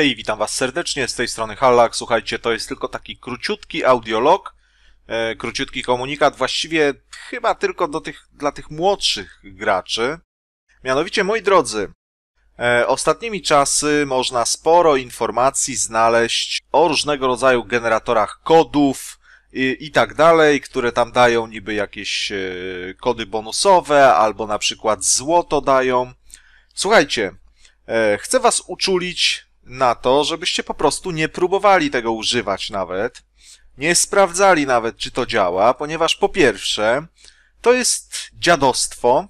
Hej, witam Was serdecznie, z tej strony Hallak. Słuchajcie, to jest tylko taki króciutki audiolog, e, króciutki komunikat, właściwie chyba tylko do tych, dla tych młodszych graczy. Mianowicie, moi drodzy, e, ostatnimi czasy można sporo informacji znaleźć o różnego rodzaju generatorach kodów i, i tak dalej, które tam dają niby jakieś e, kody bonusowe, albo na przykład złoto dają. Słuchajcie, e, chcę Was uczulić na to, żebyście po prostu nie próbowali tego używać nawet, nie sprawdzali nawet, czy to działa, ponieważ po pierwsze, to jest dziadostwo,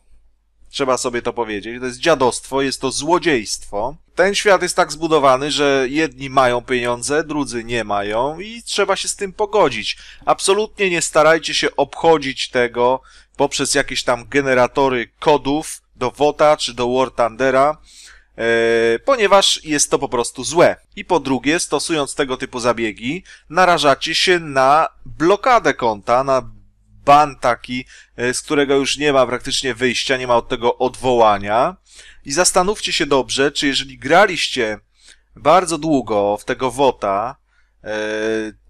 trzeba sobie to powiedzieć, to jest dziadostwo, jest to złodziejstwo. Ten świat jest tak zbudowany, że jedni mają pieniądze, drudzy nie mają i trzeba się z tym pogodzić. Absolutnie nie starajcie się obchodzić tego poprzez jakieś tam generatory kodów do WOTA czy do War Thundera, E, ponieważ jest to po prostu złe. I po drugie, stosując tego typu zabiegi, narażacie się na blokadę konta, na ban taki, e, z którego już nie ma praktycznie wyjścia, nie ma od tego odwołania. I zastanówcie się dobrze, czy jeżeli graliście bardzo długo w tego WOTA, e,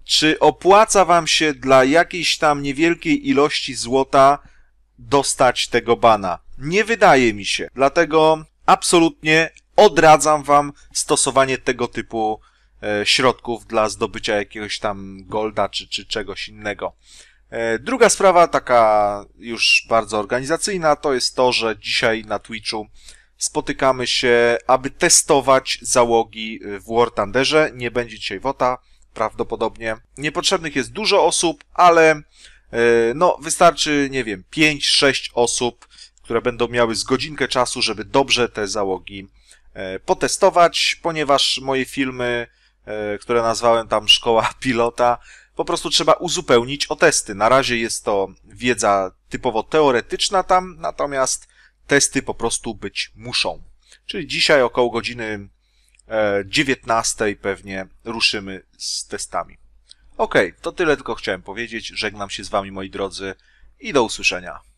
czy opłaca wam się dla jakiejś tam niewielkiej ilości złota dostać tego bana? Nie wydaje mi się. Dlatego absolutnie odradzam wam stosowanie tego typu e, środków dla zdobycia jakiegoś tam golda czy, czy czegoś innego. E, druga sprawa, taka już bardzo organizacyjna, to jest to, że dzisiaj na Twitchu spotykamy się, aby testować załogi w War Thunderze. Nie będzie dzisiaj WOTA, prawdopodobnie. Niepotrzebnych jest dużo osób, ale e, no, wystarczy, nie wiem, 5-6 osób, które będą miały z godzinkę czasu, żeby dobrze te załogi e, potestować, ponieważ moje filmy, e, które nazwałem tam Szkoła Pilota, po prostu trzeba uzupełnić o testy. Na razie jest to wiedza typowo teoretyczna tam, natomiast testy po prostu być muszą. Czyli dzisiaj około godziny 19 e, pewnie ruszymy z testami. Ok, to tyle tylko chciałem powiedzieć. Żegnam się z Wami moi drodzy i do usłyszenia.